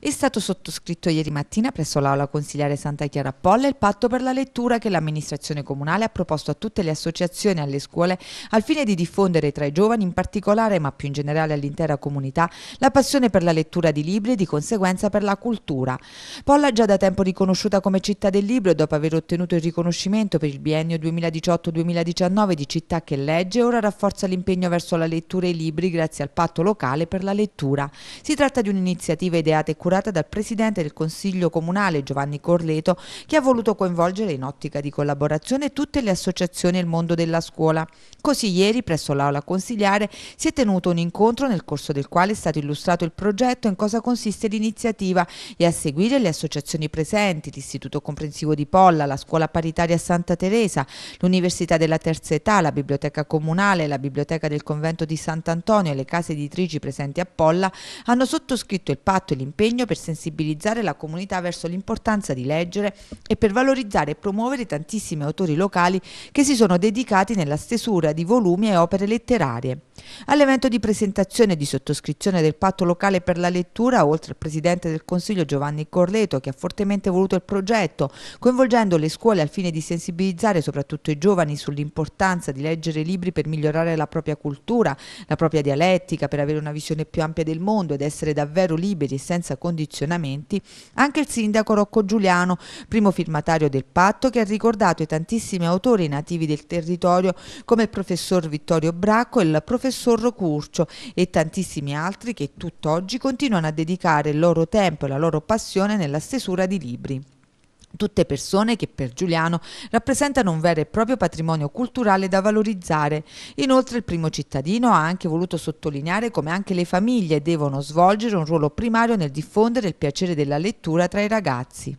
È stato sottoscritto ieri mattina presso l'Aula Consigliare Santa Chiara Polla il patto per la lettura che l'amministrazione comunale ha proposto a tutte le associazioni e alle scuole al fine di diffondere tra i giovani in particolare, ma più in generale all'intera comunità, la passione per la lettura di libri e di conseguenza per la cultura. Polla, già da tempo riconosciuta come città del libro e dopo aver ottenuto il riconoscimento per il biennio 2018-2019 di città che legge, ora rafforza l'impegno verso la lettura e i libri grazie al patto locale per la lettura. Si tratta di un'iniziativa ideata e curata curata dal presidente del Consiglio Comunale Giovanni Corleto che ha voluto coinvolgere in ottica di collaborazione tutte le associazioni e il mondo della scuola. Così ieri presso l'aula consigliare si è tenuto un incontro nel corso del quale è stato illustrato il progetto in cosa consiste l'iniziativa e a seguire le associazioni presenti, l'Istituto Comprensivo di Polla, la Scuola Paritaria Santa Teresa, l'Università della Terza Età, la Biblioteca Comunale, la Biblioteca del Convento di Sant'Antonio e le case editrici presenti a Polla hanno sottoscritto il patto e l'impegno impegno per sensibilizzare la comunità verso l'importanza di leggere e per valorizzare e promuovere tantissimi autori locali che si sono dedicati nella stesura di volumi e opere letterarie. All'evento di presentazione e di sottoscrizione del patto locale per la lettura, oltre al Presidente del Consiglio Giovanni Corleto, che ha fortemente voluto il progetto, coinvolgendo le scuole al fine di sensibilizzare soprattutto i giovani sull'importanza di leggere libri per migliorare la propria cultura, la propria dialettica, per avere una visione più ampia del mondo ed essere davvero liberi e senza condizionamenti, anche il sindaco Rocco Giuliano, primo firmatario del patto, che ha ricordato i tantissimi autori nativi del territorio come il professor Vittorio Bracco e il professor Sorro Curcio e tantissimi altri che tutt'oggi continuano a dedicare il loro tempo e la loro passione nella stesura di libri. Tutte persone che per Giuliano rappresentano un vero e proprio patrimonio culturale da valorizzare. Inoltre il primo cittadino ha anche voluto sottolineare come anche le famiglie devono svolgere un ruolo primario nel diffondere il piacere della lettura tra i ragazzi.